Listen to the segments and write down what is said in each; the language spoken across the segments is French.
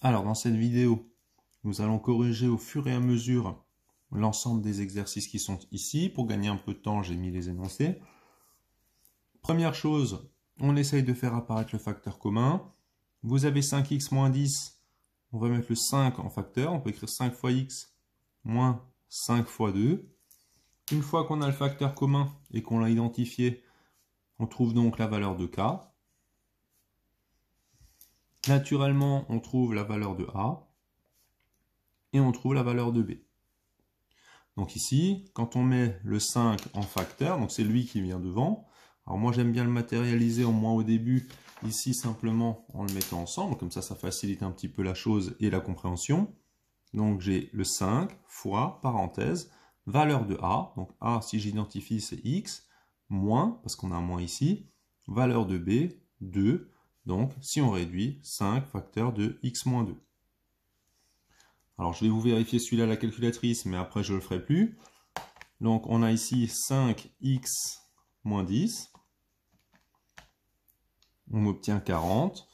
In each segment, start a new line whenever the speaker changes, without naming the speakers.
Alors dans cette vidéo, nous allons corriger au fur et à mesure l'ensemble des exercices qui sont ici. Pour gagner un peu de temps, j'ai mis les énoncés. Première chose, on essaye de faire apparaître le facteur commun. Vous avez 5x moins 10, on va mettre le 5 en facteur. On peut écrire 5 fois x moins 5 fois 2. Une fois qu'on a le facteur commun et qu'on l'a identifié, on trouve donc la valeur de k. Naturellement, on trouve la valeur de A et on trouve la valeur de B. Donc ici, quand on met le 5 en facteur, donc c'est lui qui vient devant. Alors moi j'aime bien le matérialiser au moins au début, ici simplement en le mettant ensemble, comme ça ça facilite un petit peu la chose et la compréhension. Donc j'ai le 5 fois, parenthèse, valeur de A, donc A si j'identifie c'est X, moins, parce qu'on a un moins ici, valeur de B, 2, donc, si on réduit, 5 facteur de x-2. Alors, je vais vous vérifier celui-là à la calculatrice, mais après, je ne le ferai plus. Donc, on a ici 5x moins 10. On obtient 40.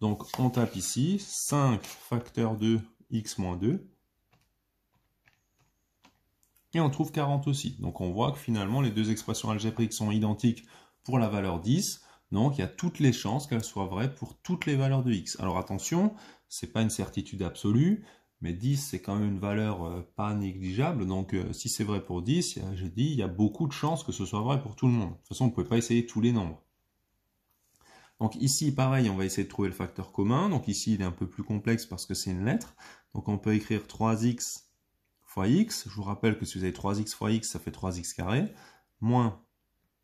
Donc, on tape ici 5 facteur de x moins 2. Et on trouve 40 aussi. Donc, on voit que finalement, les deux expressions algébriques sont identiques pour la valeur 10. Donc il y a toutes les chances qu'elle soit vraie pour toutes les valeurs de x. Alors attention, ce n'est pas une certitude absolue, mais 10 c'est quand même une valeur euh, pas négligeable, donc euh, si c'est vrai pour 10, j'ai dit, il y a beaucoup de chances que ce soit vrai pour tout le monde. De toute façon, on ne peut pas essayer tous les nombres. Donc ici, pareil, on va essayer de trouver le facteur commun. Donc ici, il est un peu plus complexe parce que c'est une lettre. Donc on peut écrire 3x fois x. Je vous rappelle que si vous avez 3x fois x, ça fait 3x carré, moins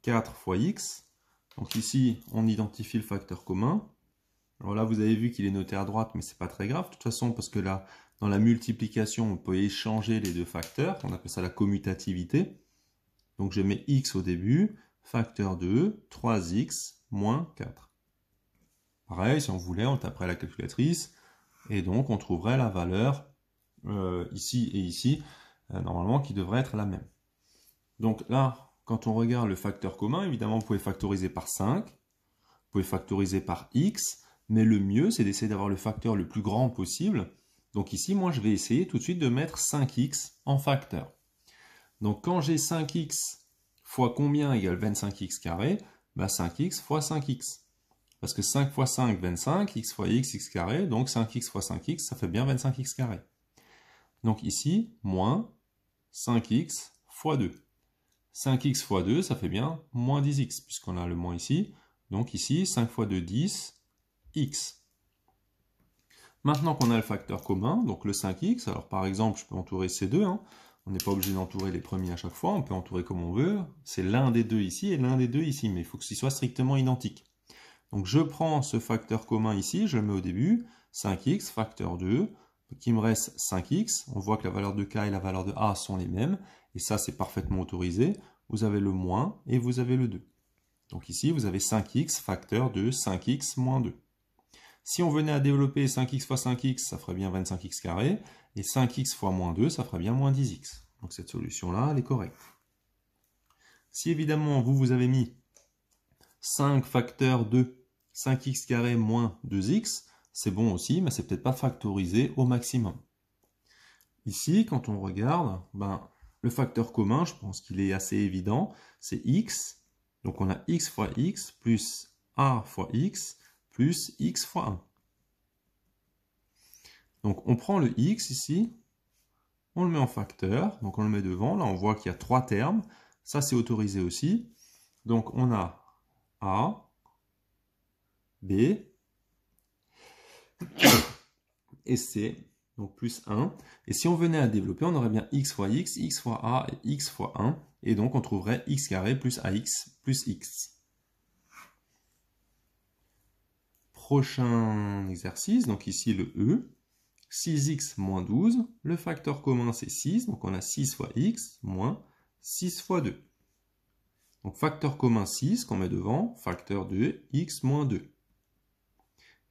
4 fois x, donc ici, on identifie le facteur commun. Alors là, vous avez vu qu'il est noté à droite, mais c'est pas très grave. De toute façon, parce que là, dans la multiplication, on peut échanger les deux facteurs. On appelle ça la commutativité. Donc je mets x au début, facteur 2, 3x moins 4. Pareil, si on voulait, on taperait la calculatrice. Et donc, on trouverait la valeur euh, ici et ici, euh, normalement, qui devrait être la même. Donc là, quand on regarde le facteur commun, évidemment, vous pouvez factoriser par 5, vous pouvez factoriser par x, mais le mieux, c'est d'essayer d'avoir le facteur le plus grand possible. Donc ici, moi, je vais essayer tout de suite de mettre 5x en facteur. Donc quand j'ai 5x fois combien égale 25x carré 5x bah, fois 5x. Parce que 5 fois 5, 25, x fois x, x carré, donc 5x fois 5x, ça fait bien 25x carré. Donc ici, moins 5x fois 2. 5x fois 2, ça fait bien moins 10x, puisqu'on a le moins ici. Donc ici, 5 fois 2, 10, x. Maintenant qu'on a le facteur commun, donc le 5x, alors par exemple, je peux entourer ces deux. Hein. On n'est pas obligé d'entourer les premiers à chaque fois, on peut entourer comme on veut. C'est l'un des deux ici et l'un des deux ici, mais il faut que ce soit strictement identique. Donc je prends ce facteur commun ici, je le mets au début, 5x, facteur 2, donc me reste 5x, on voit que la valeur de k et la valeur de a sont les mêmes, et ça c'est parfaitement autorisé, vous avez le moins et vous avez le 2. Donc ici vous avez 5x facteur de 5x moins 2. Si on venait à développer 5x fois 5x, ça ferait bien 25x carré, et 5x fois moins 2, ça ferait bien moins 10x. Donc cette solution-là, elle est correcte. Si évidemment vous, vous avez mis 5 facteur de 5x carré moins 2x, c'est bon aussi, mais c'est peut-être pas factorisé au maximum. Ici, quand on regarde, ben, le facteur commun, je pense qu'il est assez évident, c'est x. Donc on a x fois x plus a fois x plus x fois 1. Donc on prend le x ici, on le met en facteur, donc on le met devant, là on voit qu'il y a trois termes, ça c'est autorisé aussi. Donc on a a, b et c'est donc plus 1. Et si on venait à développer, on aurait bien x fois x, x fois a et x fois 1. Et donc on trouverait x carré plus ax plus x. Prochain exercice, donc ici le e. 6x moins 12, le facteur commun c'est 6, donc on a 6 fois x moins 6 fois 2. Donc facteur commun 6 qu'on met devant, facteur 2, x moins 2.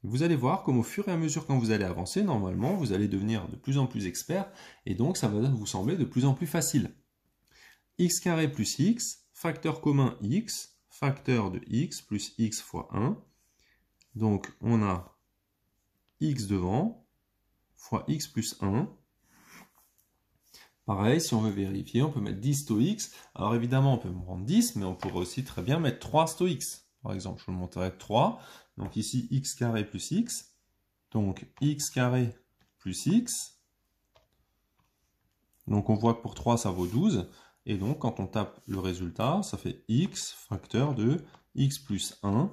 Vous allez voir comme au fur et à mesure quand vous allez avancer, normalement, vous allez devenir de plus en plus expert et donc ça va vous sembler de plus en plus facile. x carré plus x, facteur commun x, facteur de x plus x fois 1. Donc on a x devant fois x plus 1. Pareil, si on veut vérifier, on peut mettre 10 taux x. Alors évidemment, on peut rendre 10, mais on pourrait aussi très bien mettre 3 sto x. Par exemple, je le monterai 3. Donc ici, x carré plus x. Donc x carré plus x. Donc on voit que pour 3, ça vaut 12. Et donc quand on tape le résultat, ça fait x facteur de x plus 1.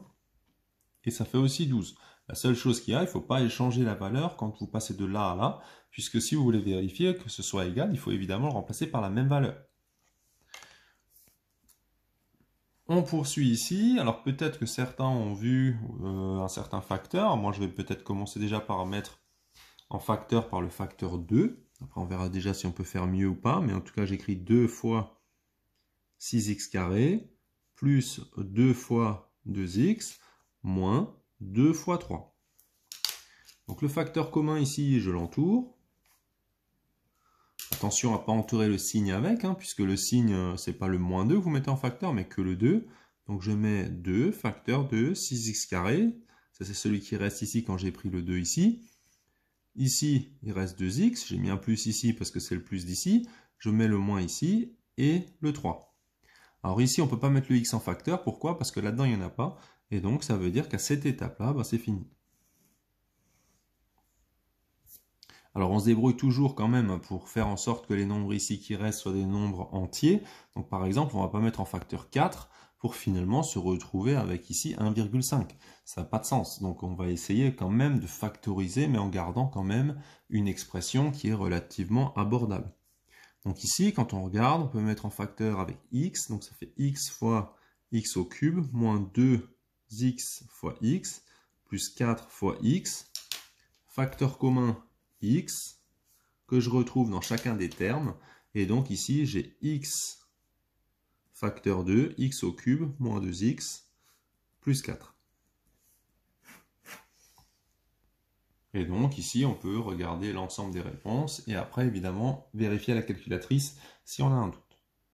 Et ça fait aussi 12. La seule chose qu'il y a, il ne faut pas échanger la valeur quand vous passez de là à là, puisque si vous voulez vérifier que ce soit égal, il faut évidemment le remplacer par la même valeur. On poursuit ici, alors peut-être que certains ont vu euh, un certain facteur, moi je vais peut-être commencer déjà par mettre en facteur par le facteur 2, après on verra déjà si on peut faire mieux ou pas, mais en tout cas j'écris 2 fois 6x carré, plus 2 fois 2x, moins 2 fois 3. Donc le facteur commun ici, je l'entoure, Attention à ne pas entourer le signe avec, hein, puisque le signe, euh, ce n'est pas le moins 2 que vous mettez en facteur, mais que le 2. Donc je mets 2 facteur de 6x carré. Ça, c'est celui qui reste ici quand j'ai pris le 2 ici. Ici, il reste 2x. J'ai mis un plus ici parce que c'est le plus d'ici. Je mets le moins ici et le 3. Alors ici, on ne peut pas mettre le x en facteur. Pourquoi Parce que là-dedans, il n'y en a pas. Et donc, ça veut dire qu'à cette étape-là, bah, c'est fini. Alors on se débrouille toujours quand même pour faire en sorte que les nombres ici qui restent soient des nombres entiers. Donc par exemple, on ne va pas mettre en facteur 4 pour finalement se retrouver avec ici 1,5. Ça n'a pas de sens. Donc on va essayer quand même de factoriser, mais en gardant quand même une expression qui est relativement abordable. Donc ici, quand on regarde, on peut mettre en facteur avec x, donc ça fait x fois x au cube, moins 2x fois x, plus 4 fois x. Facteur commun, x que je retrouve dans chacun des termes. Et donc ici, j'ai x facteur 2, x au cube, moins 2x, plus 4. Et donc ici, on peut regarder l'ensemble des réponses et après, évidemment, vérifier à la calculatrice si on a un doute.